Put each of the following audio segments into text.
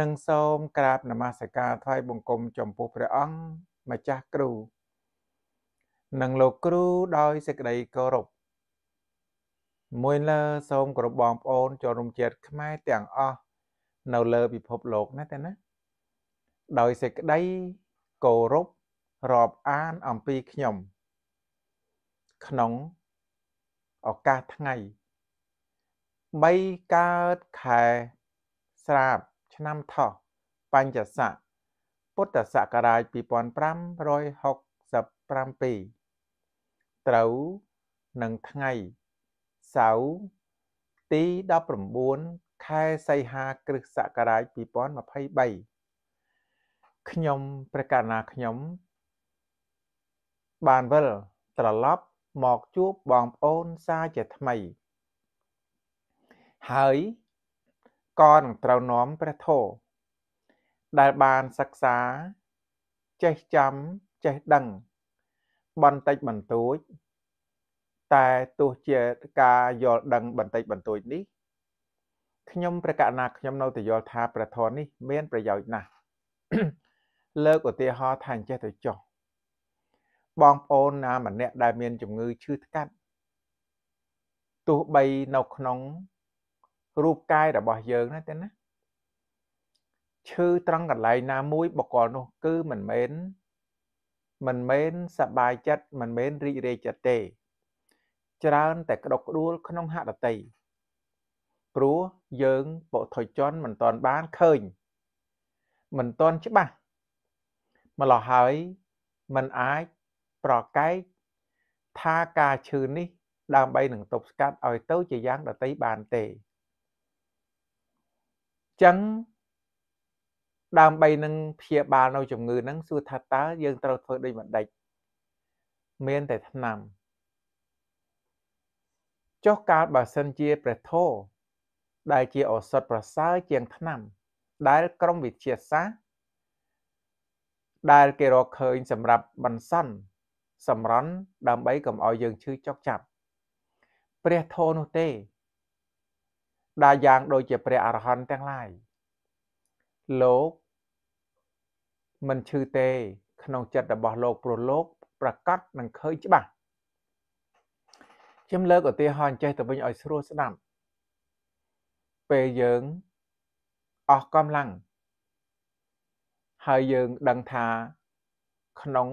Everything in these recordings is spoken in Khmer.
និងសូមក្រាបនមស្ការថ្វាយបង្គំចំពោះព្រះអង្គម្ចាស់គ្រូនិងលោកគ្រូដោយសេចក្តីគោរពមួយលើសូមគោរពបងប្អូនចូលរួមជាតិខ្មែរទាំងអស់នៅលើពិភពលោកណាតែណាដោយសេចក្តីគោរពរាប់អានអំពីខ្ញុំ ក្នុងឱកាសថ្ងៃ3កើតខែស្រាប់ឆ្នាំថោះបញ្ញស័កពុទ្ធសករាជ2567ត្រូវនឹងថ្ងៃសៅរ៍ទី19ខែសីហាគ្រិស្តសករាជ2023ខ្ញុំព្រះកណាខ្ញុំបានវិលត្រឡប់មកជួបបងប្អូនសាជាថ្មី ហើយក៏នឹងត្រូវនាំព្រះធម៌ដែលបានសិក្សា ចេះចាំចេះដឹង បន្តិចបន្តួច តែទោះជាការយល់ដឹងបន្តិចបន្តួចនេះខ្ញុំប្រកាសណាខ្ញុំនៅតែយល់ថាព្រះធម៌នេះ មាន ប្រយោជន៍ណាស់លើកឧទាហរណ៍ថាអញ្ចេះទៅចុះបងប្អូនណាម្នាក់ដែលមានជំងឺឈឺថ្កាត់ទោះបីនៅក្នុងរូបកាយរបស់យើងណាទេណាឈឺត្រង់កន្លែងណាមួយបកលនោះគឺមិនមែនមិនមែនសបាយចិត្តមិនមែនរីករាយចិត្តទេ ច្រើនតែក្តុកក្តួលក្នុងហតតីព្រោះយើងពុទ្ធជនមិនតន់បានឃើញ មិនតន់ច្បាស់ម្លោះហើយมันអាចប្រកែកថាការឈឺនេះ ដើម្បីនឹងទប់ស្កាត់ឲ្យទៅជាយ៉ាងដតីបានទេចឹងដើម្បីនឹងព្យាបាលនៅជំងឺហ្នឹងសួរថាតើយើងត្រូវធ្វើដូចម្ដេចមានតែឆ្នាំចុះកាលបើសិនជាព្រះធម៌ដែលជាឱសថប្រសើរជាងឆ្នាំ ដែលក្រុមវិទ្យាសាស្ត្រដែលគេរកឃើញសម្រាប់បន្សន់សម្រន់ ដើម្បីកុំឲ្យយើងឈឺចុកចាប់ ព្រះធម៌នោះទេដែលយ៉ាងដូចជា ព្រះអរហន្តទាំងឡាយលោកមិនឈឺទេក្នុងចិត្តរបស់លោកព្រោះលោក ប្រកាសនឹងឃើញច្បាស់ខ្ញុំលើកឧទាហរណ៍ចេះទៅវិញឲ្យស្រួលស្ដាប់ពេលយើងអស់កម្លាំងហើយយើងដឹងថាក្នុង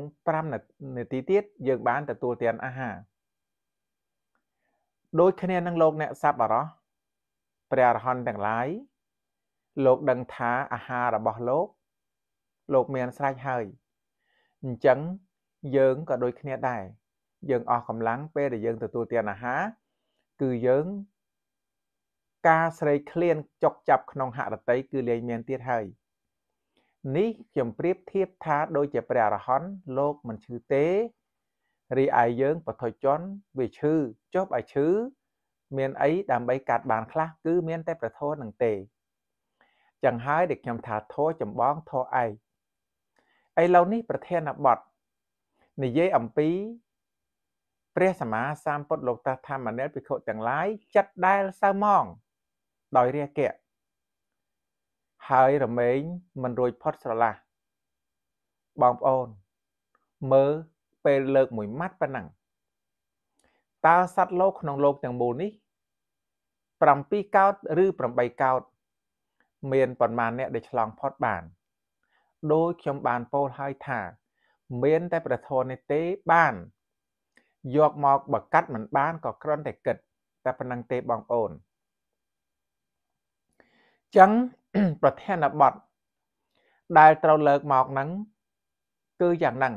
5នាទីទៀតយើងបានទទួលទានអាហារដូចគ្នានឹងលោកអ្នកសាប់អរោះព្រះអរហន្តទាំងឡាយលោកដឹងថាអាហាររបស់លោកលោកមានស្រេចហើយអញ្ចឹងយើងក៏ដូចគ្នាដែរយើងអស់កម្លាំងពេលដែលយើងទទួលទានអាហារគឺយើងការស្រីឃ្លានចុកចាប់ក្នុងហរតីគឺលែងមានទៀតហើយនេះខ្ញុំប្រៀបធៀបថាដូចជាព្រះអរហន្តលោកមិនឈឺទេរីឯយើងបទុជនវាឈឺចុះឲ្យឈឺមានអីដើម្បីកាត់បានខ្លះគឺមានតែប្រធរនឹងទេចឹងហើយដែលខ្ញុំថាធរចម្បងធរឯកឥឡូវនេះប្រធានបទនិយាយអំពីព្រះសម្មាសម្ពុទ្ធលោកតាធម្មនិលភិក្ខុទាំងឡាយចិត្តដែលសៅម៉ងដោយរាគៈហើយរមែងមិនរួចផុតស្រឡះបងប្អូនមើលពេលលើកមួយម៉ាត់ប៉ុណ្ណឹងតើសត្វលោកក្នុងលោកទាំងមូលនេះ7កោតឬ8កោតមានប្រមាណអ្នកដែលឆ្លងផុតបានដោយខ្ញុំបានពោលហើយថាមានតែប្រធននេះទេបាន យកមកបកាត់មិនបានក៏គ្រាន់តែគិតតែប៉ុណ្ណឹងទេបងប្អូនចឹងប្រធានបទដែលត្រូវលើកមកហ្នឹងគឺយ៉ាងហ្នឹង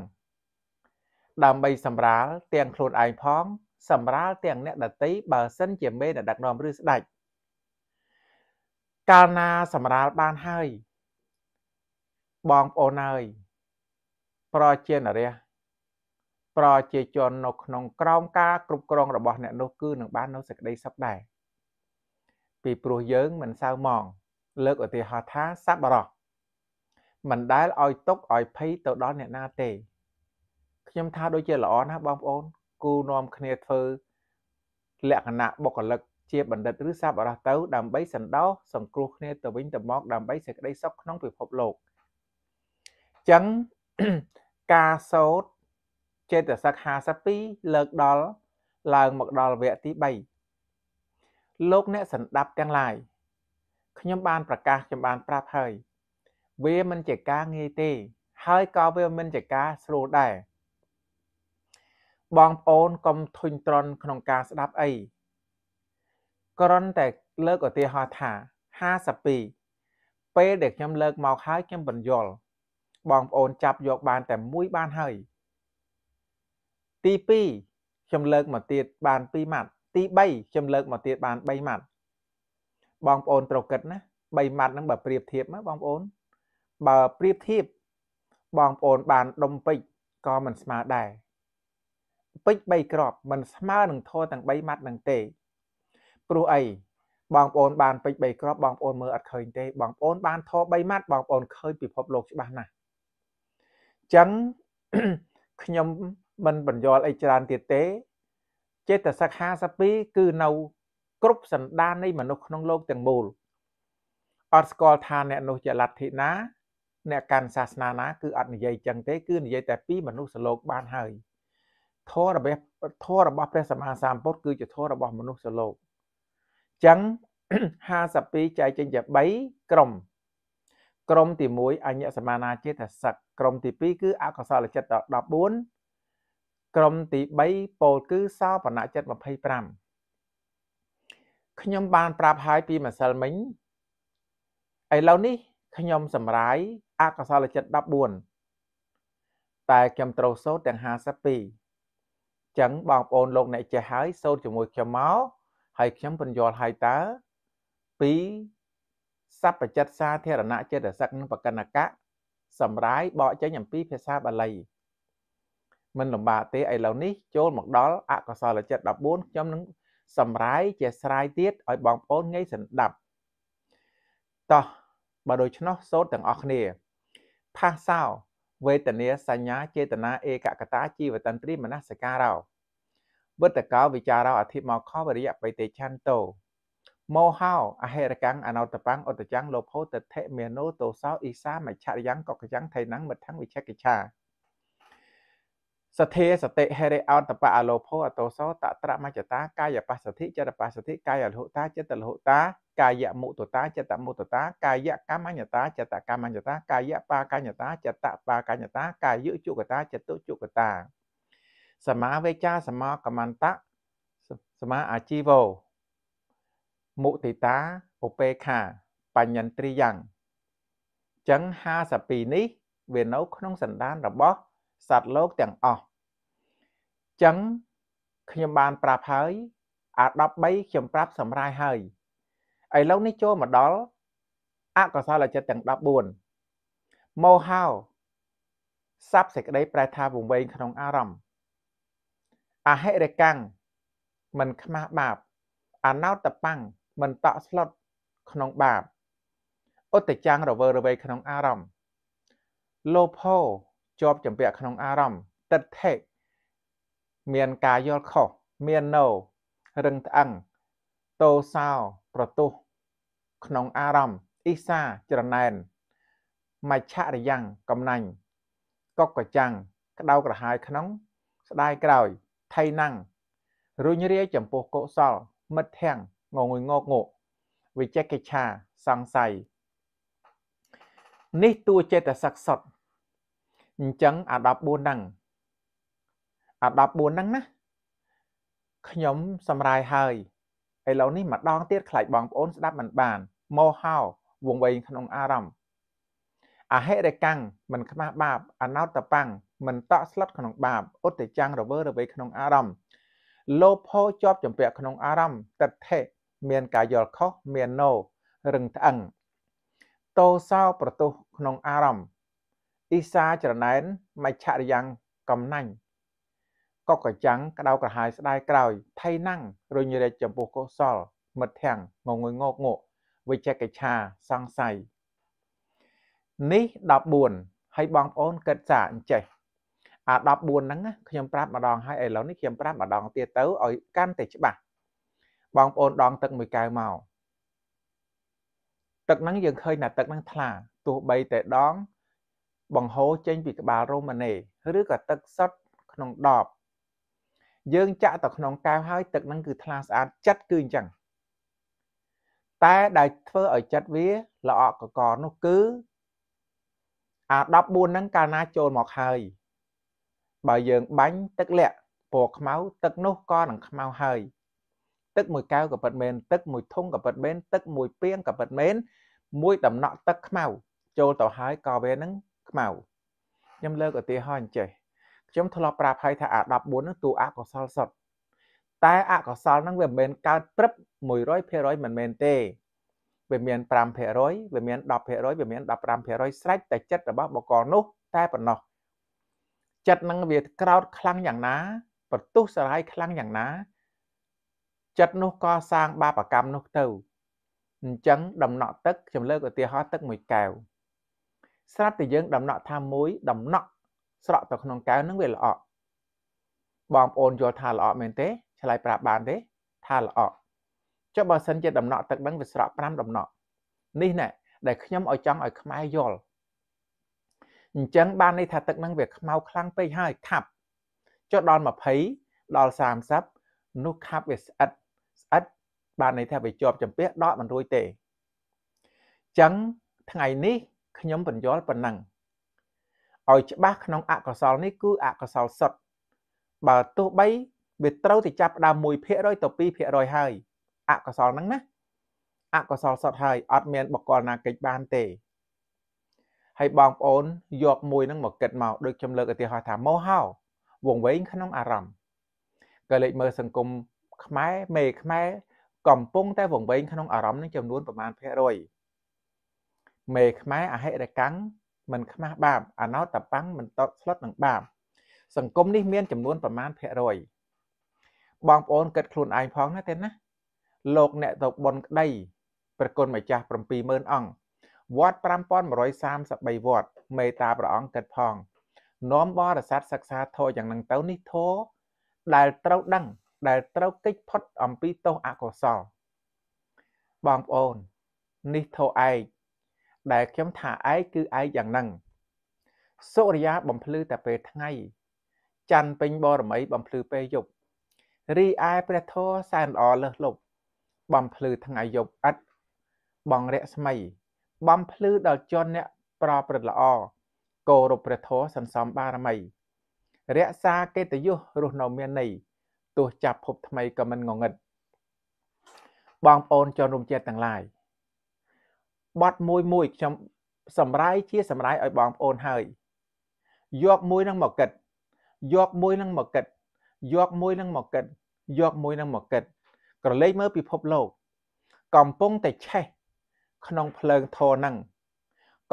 ដើម្បីសម្រាលទាំងខ្លួនឯងផងសម្រាលទាំងអ្នកដតីបើសិនជាមេអ្នកដឹកនាំឬស្ដេចកាលណាសម្រាលបានហើយបងប្អូនហើយប្រជានរះប្រជាជននៅក្នុងក្រមការ គ្រប់គ្រងរបស់អ្នកនោះគឺនឹងបាននៅសេចក្តីសុខដែរពីព្រោះយើងមិនសៅម៉ងលើកឧទាហរណ៍ថាសប្បុរសមិនដែលឲ្យຕົកឲ្យភ័យទៅដល់អ្នកណាទេ ខ្ញុំថាដូចជាល្អណាស់បងប្អូនគូនាំគ្នាធ្វើ លក្ខណៈបុគ្គលិកជាបណ្ឌិតឬសាបរោះទៅ ដើម្បីសន្តោសសង្គ្រោះគ្នាទៅវិញទៅមកដើម្បីសេចក្តីសុខក្នុងពិភពលោកចឹងការសោតចេតសិក52លើកដល់ឡើងមកដល់វគ្គទី3លោកអ្នកសន្តាប់ទាំងឡាយខ្ញុំបានប្រកាសខ្ញុំបានប្រាប់ហើយវាមិនជាការងាយទេ ហើយក៏វាមិនជាការស្រួលដែរបងប្អូនកុំធុញទ្រាន់ក្នុងការស្ដាប់អីគ្រាន់តែលើកឧទាហរណ៍ថា52ពេលដែលខ្ញុំលើកមកហើយខ្ញុំបញ្យល់បងប្អូនចាប់យកបានតែមួយបានហើយទី2ខ្ញុំលើកមកទៀតបាន2ម៉ាត់ ទី3ខ្ញុំលើកមកទៀតបាន3ម៉ាត់បងប្អូនត្រូវគិតណា3ម៉ាត់ហ្នឹងបើប្រៀបធៀបណាបងប្អូនបើប្រៀបធៀបបងប្អូនបានដុំពេជ្រក៏មិនស្មើដែរពេជ្រ3គ្រាប់មិនស្មើនឹងធរទាំង3ម៉ាត់នឹងទេ ព្រោះអីបងប្អូនបានពេជ្រ3គ្រាប់បងប្អូនមើលអត់ឃើញទេបងប្អូនបានធរ3ម៉ាត់បងប្អូនឃើញពិភពលោកច្បាស់ណាស់ចឹងខ្ញុំមិនបញ្យល់អីច្រើនទៀតទេចេតសិក52គឺនៅគ្រប់សន្តាននៃមនុស្សក្នុងលោកទាំងមូលអត់ស្គាល់ថាអ្នកនោះជាលទ្ធិណាអ្នកកាន់សាសនាណាគឺអត់និយាយចឹងទេគឺនិយាយតែពីមនុស្សលោកបានហើយធម៌របស់ធម៌របស់ព្រះសម្មាសម្ពុទ្ធគឺជាធម៌របស់មនុស្សសលោកចឹង52ចែកចេញជា3ក្រុមក្រុមទី1អញ្ញសមានាចេតសិកក្រុមទី2គឺអកុសលចិត្ត14ក្រុមទី3ពោលគឺសោបនៈចិត្ត25ខ្ញុំបានប្រាប់ហើយពីម្សិលមិញឥឡូវនេះខ្ញុំសម្រាយអកុសលចិត្ត14តែខ្ញុំត្រូវសូត្រទាំង52ចឹងបងប្អូនលោកអ្នកចេះហើយសូត្រជាមួយខ្ញុំមកហើយខ្ញុំបញ្យល់ហើយតើពីសព្វចិត្តសាធារណៈចេតសិកនិងបកិនកៈសម្រាយបក ចេញអំពីភាសាបាលីមិនលំបាកទេឥឡូវនេះចូលមកដល់អកុសលចិត្ត14ខ្ញុំនឹងសម្រាយជាស្រាយទៀតឲ្យបងប្អូនងាយសន្តាប់តោះបើដូច្នោះសូត្រទាំងអស់គ្នាផាសោវេទនាសញ្ញាចេតនាឯកកតាជីវតន្ត្រីមនសិការោវត្តកោវិចារោអធិមកខវរិយបិទេឆន្ទោមោហោអហេរកម្មអនោតបង្អុតចាំងលោភោតថិមេណូតោសោអ៊ីសាមច្ឆរិយំកកចាំងថៃណងមត្ថំវិឆកិឆាសទ្ធាសតិហេរិអោតបៈអលោភោអតោសោតត្រមច្ចតា កាយបស្សទ្ធិចិត្តបស្សទ្ធិកាយលហុតាចិត្តលហុតាកាយមុទតាចិត្តមុទតា កាយកម្មញ្ញតាចិត្តកម្មញ្ញតាកាយបាកញ្ញតាចិត្តបាកញ្ញតាកាយជុកតាចិត្តជុកតាសមាវេចាសមាកម្មន្តៈសមាអាជីវោមុទិតាឧបេខាបញ្ញន្ត្រីយ៉ាងចឹង52នេះវានៅ ក្នុងសន្តានរបស់សត្វលោកទាំងអស់ចឹងខ្ញុំបានប្រាប់ហើយអា13ខ្ញុំប្រាប់សម្រាយហើយឥឡូវនេះចូលមកដល់អកុសលចិត្តទាំង14មោហោសັບសេចក្តីប្រែថាវង្វេងក្នុងអារម្មណ៍អហិរិកੰងមិនខ្មាស់បាបអណោតបੰងមិនតក់ស្លុតក្នុងបាបឧត្តចាំងរវើរវេក្នុងអារម្មណ៍លោភោជាប់ចម្ពាក់ក្នុងអារម្មណ៍តិដ្ឋិមានការយល់ខុសមាននៅរឹងត្អឹងតោសោប្រទុះក្នុងអារម្មណ៍អ៊ីសាចរណែនមច្ឆរិយ៉ាងកំណាញ់កុកកចាំងក្តៅក្រហាយក្នុងស្ដាយក្រោយថៃណាំងរុញរាយចំពោះកុសលមិត្តធាំងងងុយងកងកវិចេកិច្ឆាសង្ស័យនេះតួចេតសកសុទ្ធអញ្ចឹងអា14ហ្នឹង អា14ហ្នឹងណាខ្ញុំសម្រាយហើយឥឡូវនេះម្ដងទៀតខ្លាចបងប្អូនស្ដាប់មិនបានមោហោវងវែងក្នុងអារម្មណ៍អហិរិកੰងមិនខ្មាស់បាបអណោតបੰងមិនតក់ស្លុតក្នុងបាបឧត្តចាំងរវើ រវេក្នុងអារម្មណ៍លោភោជាប់ចម្ពាក់ក្នុងអារម្មណ៍តិដ្ឋិមានការយល់ខុសមានណូរឹងថ្អឹងតោសោប្រទុះក្នុងអារម្មណ៍អ៊ីសាចរណែនមច្ឆរិយ៉ាងកំណាញ់កកកចាំងក្តៅក្រហាយស្ដាយក្រោយថៃណាំងរញរែកចំពោះកុសលមិត្តធាំងងងុយងកងក់វិជ្ជកិឆាសង្ស័យនេះ14ហើយបងប្អូនកិត្តសាអញ្ចេះអា14ហ្នឹងខ្ញុំប្រាប់ម្ដងហើយឥឡូវនេះខ្ញុំប្រាប់ម្ដងទៀតទៅឲ្យកាន់តែច្បាស់បងប្អូនដងទឹកមួយកែវមកទឹកហ្នឹងយើងឃើញថាទឹកហ្នឹងថ្លាទោះបីតែដងបង្ហូរចេញពីក្បាលរ៉ូម៉ាណេឬក៏ទឹកសុទ្ធក្នុងដបយើងចាក់ទៅក្នុងកែវហើយ ទឹកហ្នឹងគឺថ្លាស្អាតចិត្តគឺអញ្ចឹងតែដែលធ្វើឲ្យចិត្តវាល្អកកនោះគឺអា14ហ្នឹងកាលណាចូលមកហើយបើយើងបាញ់ទឹកលាក់ពណ៌ខ្មៅទឹក នោះក៏នឹងខ្មៅហើយ ទឹកមួយកែវក៏ពិតមែនទឹកមួយធុងក៏ពិតមែនទឹកមួយពាងក៏ពិតមែនមួយដំណក់ ទឹកខ្មៅចូលទៅហើយក៏វានឹងខ្មៅខ្ញុំលើកឧទាហរណ៍អញ្ចេះខ្ញុំធ្លាប់ប្រាប់ហើយថាអា14នោះទូអកុសលសុទ្ធតែអកុសលហ្នឹងវាមិនមែនកើតព្រឹប100%មិនមែនទេ វាមាន5%វាមាន10%វាមាន15%ស្រេចតែចិត្តរបស់បកលនោះតែប៉ុណ្ណោះចិត្តនឹងវាក្រោតខ្លាំងយ៉ាងណាប្រទុះសារាយខ្លាំងយ៉ាងណា ចិត្តនោះក៏សាងបាបកម្មនោះទៅអញ្ចឹងដំណក់ទឹកខ្ញុំលើកឧទាហរណ៍ទឹកមួយកែវស្រាប់តែយើងដំណក់ថាមួយដំណក់ស្រក់ទៅក្នុងកែវនឹងវាល្អបងប្អូនយល់ថាល្អមែនទេឆ្លើយប្រាប់បានទេថាល្អចុះបើសិនជាដំណក់ទឹកនឹងវាស្រក់5ដំណក់នេះណែដែលខ្ញុំឲ្យចង់ឲ្យខ្មែរយល់អញ្ចឹងបានន័យថាទឹកនឹងវាខ្មៅខ្លាំងពេកហើយខាប់ចុះដល់20ដល់30នោះខាប់វាស្អិតស្អិតបានន័យថាវាជាប់ចំពាក់ដកមិនរួចទេអញ្ចឹងថ្ងៃនេះខ្ញុំបញ្យល់ប៉ុណ្ណឹងឲ្យច្បាស់ក្នុងអកុសលនេះគឺអកុសលសុទ្ធបើទោះបីវាត្រូវតែចាប់ដើម1%ទៅ2%ហើយអកុសលហ្នឹងណាអកុសលសុទ្ធហើយអត់មានបកលណាកិច្ចបានទេហើយបងប្អូនយកមួយហ្នឹងមកគិតមកដូចខ្ញុំលើកឧទាហរណ៍ថាមោហោ វងវែងក្នុងអារម្មណ៍ក៏លេចមើលសង្គមខ្មែរមេខ្មែរកំពុងតែវងវែងក្នុងអារម្មណ៍នឹងចំនួនប្រមាណភាគរយមេខ្មែរអហិរកាំងមិនខ្មាស់បាបអណោតបាំងមិនតតស្លុតនឹងបាបសង្គមនេះមានចំនួនប្រមាណភាគរយបងប្អូនគិតខ្លួនឯងផងណាទេណាលោកអ្នកទៅបនក្តីប្រគុណម្ចាស់70000អង្គវត្ត5133វត្តមេតាព្រះអង្គគិតផងនាំបរិស័ទសិក្សាធម៌យ៉ាងនឹងទៅនេះធម៌ដែលត្រូវដឹង ដែលត្រូវកិច្ចផុតអំពីទោសអកុសលបងប្អូននេះធោឯកដែលខ្ញុំថាឯកគឺឯកយ៉ាងហ្នឹងសូរិយាបំភ្លឺតែពេលថ្ងៃច័ន្ទពេញបរមីបំភ្លឺពេលយប់រីឯព្រះធម៌សែនល្អលើសលប់បំភ្លឺថ្ងៃយប់ឥតបងរស្មីបំភ្លឺដល់ជនអ្នកប្រព្រឹត្តល្អគោរពព្រះធម៌សន្សំបារមីរក្សាកិត្តិយសរស់នៅមានន័យទោះចាប់ភពថ្មីក៏មិនងងឹតបងប្អូនជនរួមជាតិទាំងឡាយបត់មួយមួយខ្ញុំសម្រាយជាសម្រាយឲ្យបងប្អូនហើយ យកមួយនឹងមកគិតយកមួយនឹងមកគិតយកមួយនឹងមកគិតយកមួយនឹងមកគិតក្រឡេកមើលពិភពលោក កំពុងតែឆេះ ក្នុងភ្លើងធរហ្នឹង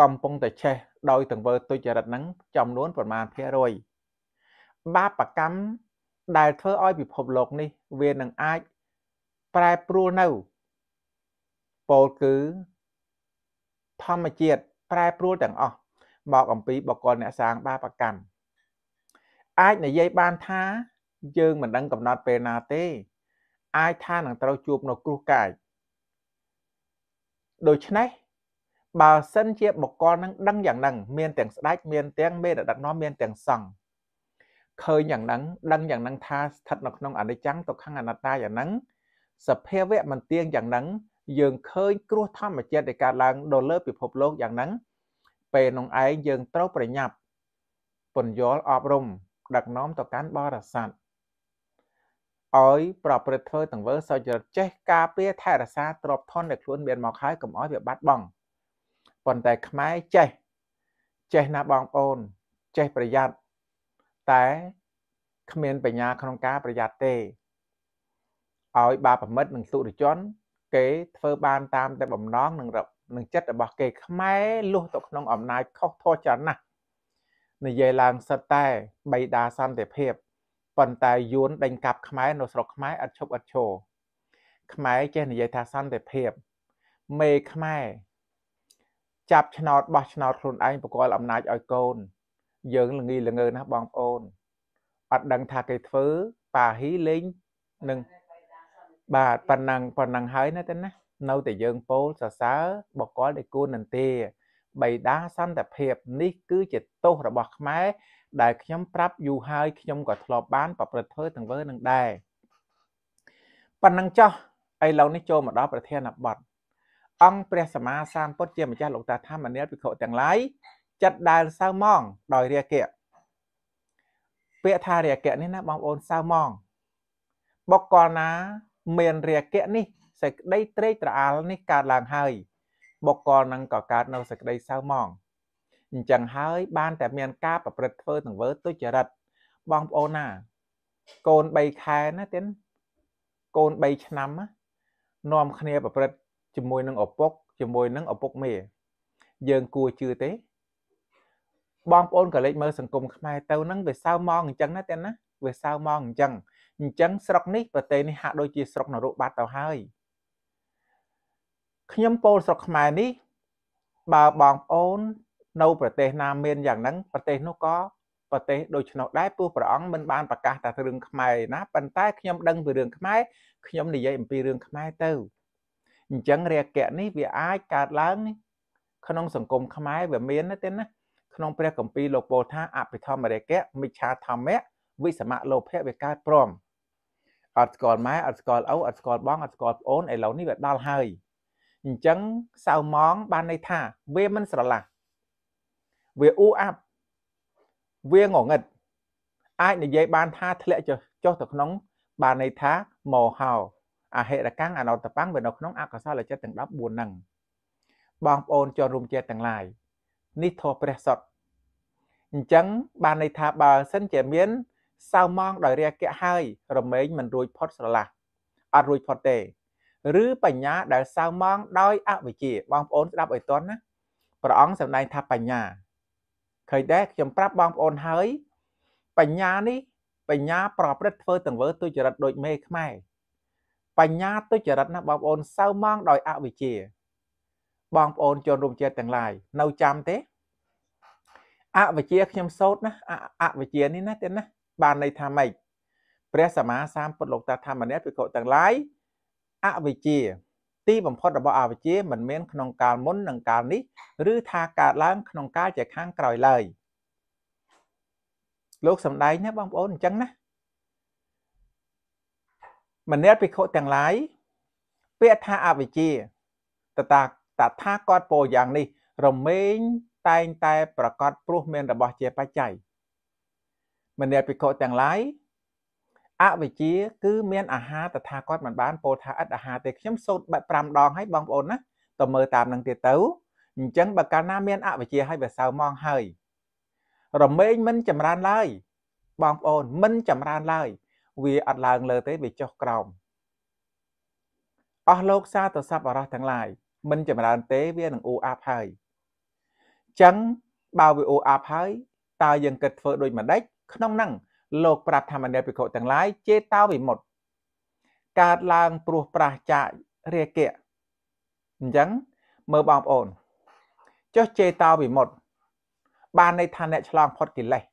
កំពុងតែឆេះដោយទង្វើទុច្ចរិតហ្នឹងចំនួនប្រមាណភាគរយ បាបកម្មដែលធ្វើឲ្យពិភពលោកនេះវានឹងអាចប្រែប្រួលនៅពោលគឺធម្មជាតិប្រែប្រួលទាំងអស់មកអំពីបកលអ្នកសាងបាបកម្មអាចនិយាយបានថាយើងមិនដឹងកំណត់ពេលណាទេអាចថានឹងត្រូវជួបនៅគ្រោះកាយដូច្នេះបើសិនជាបកលនឹងដឹងយ៉ាងហ្នឹងមានទាំងស្ដេចមាន ទាំងមេដឹកនាំមានទាំងសង្ឃឃើញយ៉ាងហ្នឹងដឹងយ៉ាងហ្នឹងថាស្ថិតនៅក្នុងអនិច្ចំទុក្ខអនត្តាយ៉ាងហ្នឹងសភាវៈមិនទៀងយ៉ាងហ្នឹងយើងឃើញគ្រោះធម្មជាតិដែលកើតឡើងដល់លើ ពិភពលោកយ៉ាងហ្នឹងពេលនោះឯងយើងត្រូវប្រញាប់ពន្យល់អប់រំដឹកនាំទៅកាន់បរិស័ទឲ្យប្រព្រឹត្តធ្វើទង្វើសុចរិតចេះការពារថែរក្សាទ្រព្យធនដែលខ្លួនមានមកហើយកុំឲ្យវាបាត់បង់ប៉ុន្តែខ្មែរចេះចេះណាបងប្អូនចេះប្រយ័ត្នតែគ្មានបញ្ញាក្នុងការប្រយ័ត្នទេឲ្យបាបប្រមិតនិងទុតិជនគេធ្វើបានតាមតែបំណងនិងនឹងចិត្តរបស់គេខ្មែរលុះទៅក្នុងអំណាចខុសធម៌ចាណាស់និយាយឡើងសិតតែបៃតាសន្តិភាពប៉ុន្តែយួនដេញកាប់ខ្មែរនៅស្រុកខ្មែរឥតឈប់ឥតឈរខ្មែរចេះនិយាយថាសន្តិភាពមេខ្មែរចាប់ឆ្នោតបោះឆ្នោតខ្លួនឯងបកលអំណាចឲ្យកូន យើងល្ងីល្ងើណាស់បងប្អូនអត់ដឹងថាគេធ្វើប៉ាហ៊ីលេងនឹងបាទប៉ុណ្ណឹងប៉ុណ្ណឹងហើយណាទៅណានៅតែយើងពោលសរសើរបកលដែលគួរនន្ទាបៃតាសន្តិភាពនេះគឺជាទោសរបស់ខ្មែរដែលខ្ញុំប្រាប់យូរហើយខ្ញុំក៏ធ្លាប់បានប្រព្រឹត្តធ្វើទាំងវើនឹងដែរប៉ុណ្ណឹងចោះឥឡូវនេះចូលមកដល់ប្រធានបទអង្គព្រះសម្មាសម្ពុទ្ធជាម្ចាស់លោកតាធម្មនាលភិក្ខុទាំងឡាយចិត្តដែលសៅម៉ងដោយរាគៈពាក្យថារាគៈនេះណាបងប្អូនសៅម៉ងបុគ្គលណាមានរាគៈនេះសេចក្តីត្រេកត្រអាលនេះកើតឡើងហើយបុគ្គលនឹងក៏កើតនៅសេចក្តីសៅហ្មងអញ្ចឹងហើយបានតែមាន ការប្រព្រឹត្តធ្វើទង្វើទុច្ចរិតបងប្អូនណាកូន3ខែណាទៀតកូន3ឆ្នាំនាំគ្នាប្រព្រឹត្តជាមួយនឹងឪពុកជាមួយនឹងឪពុកមេយើងគួរជឿទេ បងប្អូនក៏លេចមើលសង្គមខ្មែរទៅនឹងវាសៅម៉ងអញ្ចឹងណាទៀតណាវាសៅម៉ងអញ្ចឹងអញ្ចឹងស្រុកនេះប្រទេសនេះហាក់ដូចជាស្រុកនរោបាត់ទៅហើយខ្ញុំពោលស្រុកខ្មែរនេះបើបងប្អូននៅប្រទេសណាមានយ៉ាងហ្នឹងប្រទេសនោះក៏ប្រទេសដូច្នោះដែរព្រោះព្រះអង្គមិនបានប្រកាសតែរឿងខ្មែរណាប៉ុន្តែខ្ញុំដឹងពីរឿងខ្មែរខ្ញុំនិយាយអំពីរឿងខ្មែរទៅអញ្ចឹងរាគៈនេះវាអាចកើតឡើងក្នុងសង្គមខ្មែរវាមានណាទេណាក្នុងព្រះគម្ពីរលោកពោលថាអភិធម្មរាគៈមិច្ឆាធម្មៈវិសមៈលោភៈវាកើតព្រមអត់ស្គាល់ម៉ែអត់ស្គាល់ឪអត់ស្គាល់បងអត់ស្គាល់ប្អូនឥឡូវនេះវាដល់ហើយអញ្ចឹងសៅម៉ងបានន័យថាវាមិនស្រឡះវាអ៊ូអាប់វាងងឹតអាចនិយាយបានថាធ្លាក់ចុះទៅក្នុង បានន័យថាមហោអហិរកាំងអនតបាំងវានៅក្នុងអកុសលចិត្តទាំង14ហ្នឹងបងប្អូនចូលរួមចិត្តទាំងឡាយនេះធម៌ព្រះសត្វអញ្ចឹងបានន័យថាបើសិនជាមានសៅម៉ងដោយរាគៈហើយរមែងមិនរួចផុតស្រឡះអត់រួចផុតទេ ឬបញ្ញាដែលសៅម៉ងដោយអវិជ្ជា បងប្អូនស្ដាប់ឲ្យតន់ណាព្រះអង្គសម្ដែងថាបញ្ញាឃើញដែរខ្ញុំប្រាប់បងប្អូនហើយបញ្ញានេះ បញ្ញាប្រព្រឹត្តធ្វើទង្វើទុច្ចរិតដូចមេខ្មែរបញ្ញាទុច្ចរិតណាបងប្អូនសៅម៉ងដោយអវិជ្ជា បងប្អូនជនរួមជាតិទាំងឡាយនៅចាំទេ អវិជ្ជាខ្ញុំសោតណាអវិជ្ជានេះណាទេណាបានន័យថាម៉េចព្រះ សម្មាសម្ពុទ្ធលោកតាធម្មនៈភិក្ខុទាំងឡាយអវិជ្ជា ទីបំផុតរបស់អវិជ្ជាមិនមែនក្នុងកាលមុននិងកាលនេះឬថាកើតឡើងក្នុងកាលជាខាងក្រោយឡើយលោកសំដែងណាបងប្អូនអញ្ចឹងណាមនៈភិក្ខុទាំងឡាយពាក្យថាអវិជ្ជាតតាតថាគាត់ពោយ៉ាងនេះរមែងតែងតែប្រកាសព្រោះមានរបស់ជាបច្ច័យមនៈភិក្ខុទាំងឡាយអវិជ្ជា គឺមាន អាហារតថាគាត់មិនបានពោលថាឥតអាហារទេ ខ្ញុំសូត្របែប5ដងហើយបងប្អូនណាតើមើលតាមនឹងទៀតទៅអញ្ចឹងបើកាលណាមានអវិជ្ជាហើយវាសៅមកហើយរមែងមិនចម្រើនឡើយបងប្អូនមិនចម្រើនឡើយវាអត់ឡើងលើទេវាចុះក្រោមអស់លោកសាទសពអរោះទាំងឡាយមិនចម្រើនទេវានឹងអ៊ូអាប់ហើយចឹងបើវាអ៊ូអាប់ហើយតើយើងគិតធ្វើដូចម្ដេចក្នុងនឹងលោកប្រាប់ថាមនិភិក្ខុទាំងឡាយចេតោវិមុតកើតឡើងព្រោះប្រះចាករាគៈអញ្ចឹងមើលបងប្អូនចុះចេតោវិមុតបានន័យថាអ្នកឆ្លងផុតកិលេស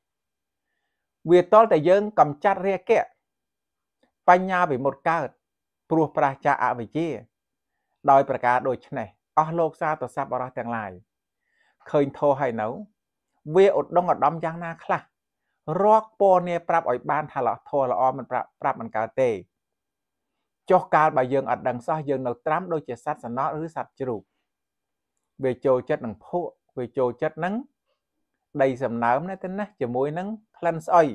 វាតលតែយើងកំចាត់រាគៈបញ្ញាវិមុតកើត ព្រោះប្រះចាកអវិជ្ជា ដោយ ប្រការដូចនេះអស់លោកសាទស័ព្ទអរោះទាំងឡាយឃើញធោះហើយនៅ វាឧត្តងឧត្តមយ៉ាងណាខ្លះរកពណ៌នេះប្រាប់ឲ្យបាន ថាល្អធម៌ល្អមិនប្រាប់ប្រាប់មិនកើតទេចុះកាលបើយើងអត់ដឹងសោះយើងនៅត្រាំ ដូចជាសត្វសណោឬសត្វជ្រូកវាចូលចិត្តនឹងភក់វាចូលចិត្តនឹងដីសំណើមណាទៅណាជាមួយនឹងក្លិនស្អុយ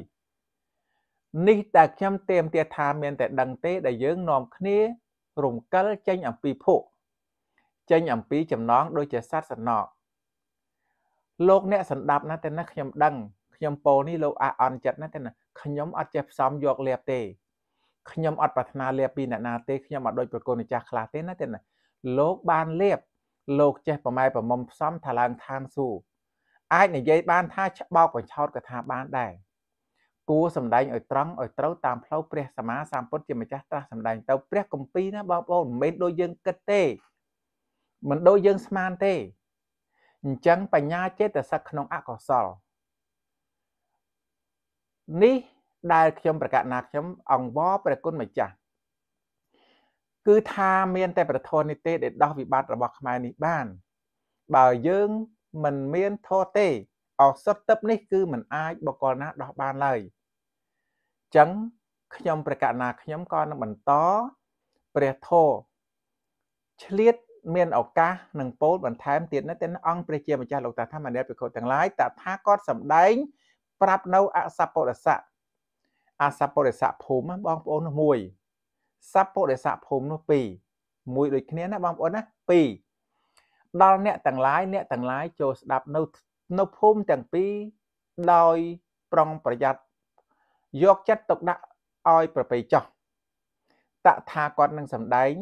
នេះតែខ្ញុំเตรียមទៀតថាមានតែ ដឹងទេដែលយើងនាំគ្នារំកិលចេញអំពីភក់ចេញអំពីចំណងដូចជាសត្វសណោលោកអ្នកសម្ដាប់ណាទៅណាខ្ញុំដឹងខ្ញុំពោនេះលោកអះអន់ចិត្តណាស់ទេណាខ្ញុំអត់ចេះផ្សំយកលៀបទេខ្ញុំអត់ប្រាថ្នាលៀបពីអ្នកណាទេខ្ញុំអត់ដូចប្រគុណម្ចាស់ខ្លះទេណាទេណាលោកបានលៀបលោកចេះប្រម៉ែប្រមុំផ្សំថាឡើងឋានសួគ៌អាចនិយាយបានថាច្បោកបញ្ឆោតកថាបានដែរគួរសំដែងឲ្យត្រង់ឲ្យត្រូវតាមផ្លូវព្រះសម្មាសម្ពុទ្ធជាម្ចាស់ត្រាស់សំដែងទៅព្រះគម្ពីរណាបងប្អូនមិនមែនដូចយើងគិតទេ មិនដូចយើងស្មានទេអញ្ចឹងបញ្ញាចេតសិកក្នុងអកុសលនេះដែលខ្ញុំប្រកាសណាខ្ញុំអង្វរព្រះគុណម្ចាស់គឺថាមាន តែប្រធននេះទេដែលដោះវិបត្តិរបស់ខ្មែរនេះបាន បើយើងមិនមានធោះទេ អសតទឹកនេះគឺមិនអាចបកលណាដោះបានឡើយចឹងខ្ញុំប្រកាសណាខ្ញុំក៏នឹងបន្តព្រះធោឆ្លៀតមានឱកាសនឹងពោលបន្ថែមទៀតនៅទាំងអង្គព្រះជាម្ចាស់លោកតាថាមនីភិក្ខុទាំងឡាយតថាគាត់សម្ដែងប្រាប់នៅអសពរិស័កអសពរិស័កភូមិបងប្អូននោះមួយសពរិស័កភូមិនោះពីរមួយដូចគ្នាណាបងប្អូនណាពីរដល់អ្នកទាំងឡាយអ្នកទាំងឡាយចូលស្ដាប់នៅនៅភូមិទាំងពីរដោយប្រុងប្រយ័ត្នយកចិត្តទុកដាក់ឲ្យប្រប្រៃចោះតថាគាត់នឹងសម្ដែង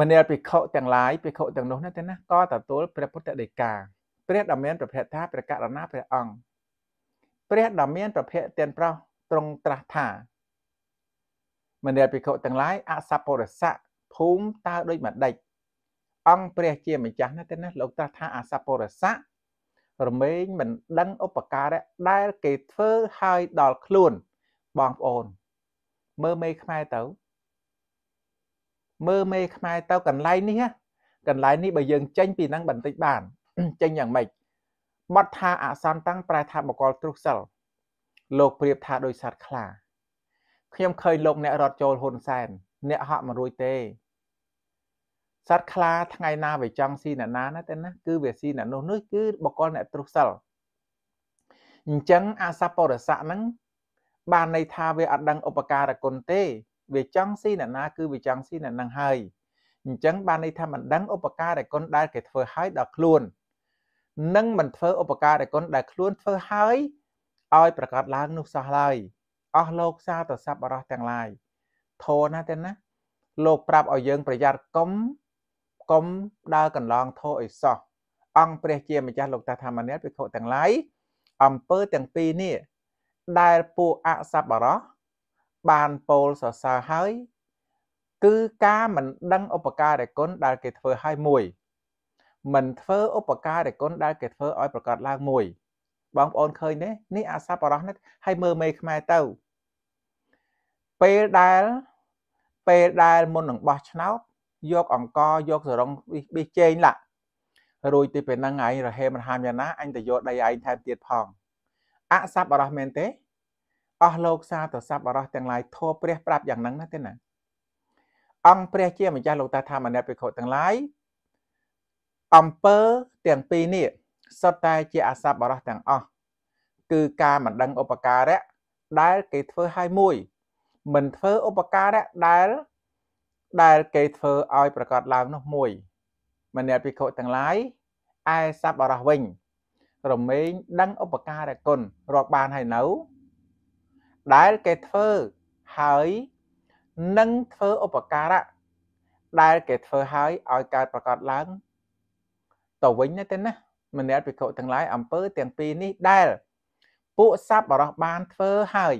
មនាលភិក្ខុទាំងឡាយភិក្ខុទាំងនោះណាទេណាក៏ទទួលព្រះពុទ្ធដីកាព្រះដ៏មាន ប្រភេទថាព្រះករណាព្រះអង្គព្រះដ៏មាន ប្រភេទទានប្រោសទ្រង់ត្រាស់ថាមនាលភិក្ខុទាំងឡាយអសពរស័កភូមិតើដូចម្ដេចអង្គព្រះជាម្ចាស់ណាទេណាលោកត្រាស់ថាអសពរស័ករមែងមិនដឹងឧបការៈដែលគេធ្វើឲ្យដល់ខ្លួនបងប្អូនមើលមេខ្មែរទៅមើលមេខ្មែរទៅកន្លែងនេះកន្លែងនេះបើយើងចេញពីហ្នឹងបន្តិចបានចេញយ៉ាងម៉េចមត់ថាអសន្តាំងប្រែថាបកលទ្រុសិលលោកប្រៀបថាដោយសัตว์ខ្លាខ្ញុំឃើញលោកអ្នករត់ចូលហ៊ុនសែនអ្នកហក់មិនរួចទេសัตว์ខ្លាថ្ងៃណាវាចង់ស៊ីអ្នកណាណាតែណាគឺវាស៊ីអ្នកនោះនោះគឺបកលអ្នកទ្រុសិលអញ្ចឹងអាសពរស័កហ្នឹងបានន័យថាវាអត់ដឹងឧបការគុណទេ វាចង់ស៊ីអ្នកណាគឺវាចង់ស៊ីអ្នកហ្នឹងហើយអញ្ចឹងបានន័យថាមិនដឹងឧបការគុណដែលគេធ្វើឲ្យដល់ខ្លួននិងមិនធ្វើឧបការៈគុណដែលខ្លួនធ្វើហើយឲ្យប្រកាសឡើងនោះសោះឡើយអស់លោកសាទរស័ព្ទអរោះទាំងឡាយធោណាទេណាលោកប្រាប់ឲ្យយើង ប្រយ័ត្នកុំកុំដើរកន្លងធោអីសោះអង្គព្រះ ជាម្ចាស់លោកតាធម្មនិតវិខុទាំងឡាយអំពើទាំងពីរនេះដែលពួកអសប្បរោះបានពោលសរសើរហើយគឺការមិនដឹងឧបការៈគុណដែលគេធ្វើឲ្យមួយមិនធ្វើឧបការិគុណដែលគេធ្វើឲ្យប្រកាសឡើងមួយបងប្អូនឃើញទេនេះអាសាបរោះនេះឲ្យមើលមេខ្មែរទៅពេលដែលពេលដែលមុននឹងបោះឆ្នោតយកអង្ករយកសរងប៊ីសចេងឡារួចទៅពេលហ្នឹងឯងរហេមិនហាមយ៉ាងណាអញទៅយកដីឯងថែមទៀតផងអសัพបរោះមែនទេអស់លោកសាទសัพបរោះទាំងឡាយធัวព្រះប្រាប់យ៉ាងហ្នឹងណាទេណាអង្គព្រះជាម្ចាស់លោកតាថាមនៈភិក្ខុទាំងឡាយអំពើទាំងពីរនេះសុទ្ធតែជាអាស័ព្ទបរោះទាំងអស់គឺការមិនដឹងឧបការៈដែលគេធ្វើឲ្យមួយ មិនធ្វើឧបការៈដែល ដែលគេធ្វើឲ្យប្រកាសឡើងនោះមួយមនៈភិក្ខុទាំងឡាយឯសពអរោះវិញរមែងដឹងឧបការគុណរកបានហើយនៅ ដែលគេធ្វើហើយនឹងធ្វើឧបការៈដែលគេធ្វើហើយឲ្យកើតប្រកាសឡើងទៅវិញណាទេណាមនៈភិក្ខុទាំងឡាយអំពើទាំងពីរនេះដែល ពួកសัพបរោះបានធ្វើហើយ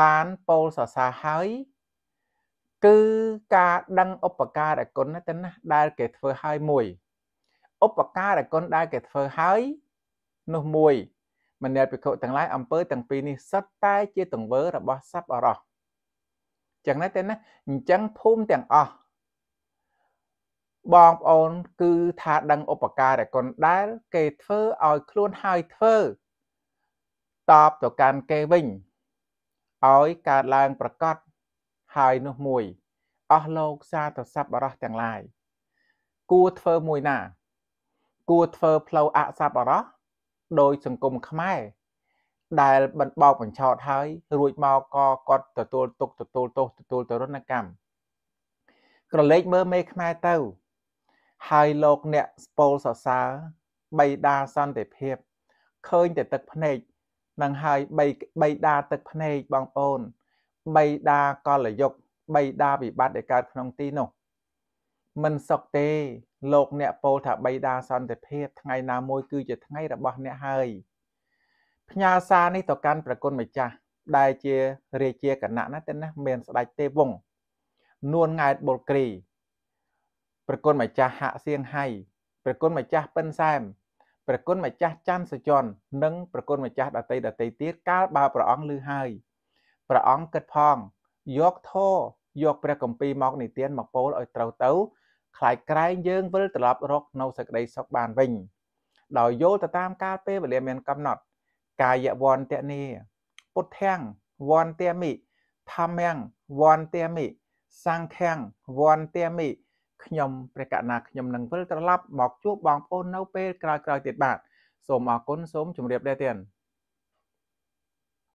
បានពោលសរសើរហើយគឺការដឹងឧបការគុណទៅណាដែលគេធ្វើហើយមួយឧបការគុណដែលគេធ្វើហើយនោះមួយមនៈភិក្ខុទាំងឡាយអំពើទាំងពីរនេះសុទ្ធតែ ជាទង្វើរបស់សัพបរោះចឹងណាទេណាអញ្ចឹង ភូមិទាំងអស់បងប្អូនគឺថាដឹងឧបការគុណដែល គេធ្វើឲ្យខ្លួនហើយធ្វើតបទៅកាន់គេវិញឲ្យកើតឡើងប្រកបហើយនោះមួយអស់លោកសាទសពរោះទាំងឡាយគួរធ្វើមួយណា គួរធ្វើផ្លូវអសពរោះដោយសង្គមខ្មែរដែលបានបោកបញ្ឆោតហើយរួចមកក៏គាត់ទទួលទុកទទួលទោសទទួលទរណកម្មក្រឡេកមើលមេខ្មែរទៅហើយលោកអ្នកស្ពោលសរសើរបៃតាសន្តិភាពឃើញតែទឹកភ្នែកនឹងហើយបៃបៃតាទឹកភ្នែកបងប្អូនបៃតាកលយុគបៃតាវិបត្តិដែលកើតក្នុងទីនោះមិនសុខទេលោកអ្នកពោលថាបៃតាសន្តិភាពថ្ងៃណាមួយ គឺជាថ្ងៃរបស់អ្នកហើយផ្ញើសារនេះទៅកាន់ប្រគុណម្ចាស់ដែលជារាជាគណៈណាទៅណាមានស្ដេចទេវង្សនួនង៉ែតបុលគ្រីព្រះគុណម្ចាស់ហាក់សៀងហៃព្រះគុណម្ចាស់ប៉ិនសែមព្រះគុណម្ចាស់ច័ន្ទសុជននិងព្រះគុណម្ចាស់ដតីដតីទៀតកាលបើព្រះអង្គឮហើយព្រះអង្គគិតផងយកធរយកព្រះគម្ពីរមកនិទានមកពោលឲ្យត្រូវទៅខ្លាយក្រែងយើងវិលត្រឡប់រកនៅសេចក្តីសុខបានវិញដោយយល់ទៅតាមកាលពេលវេលាមានកំណត់ កាយវន្តនីពុទ្ធាំងវន្តមិធម្មំវន្តមិសង្ឃំវន្តមិខ្ញុំព្រះកណាខ្ញុំនឹងវិលត្រឡប់មកជួបបងប្អូននៅពេលក្រោយៗទៀតបាទសូមអរគុណសូមជម្រាបលាទៀត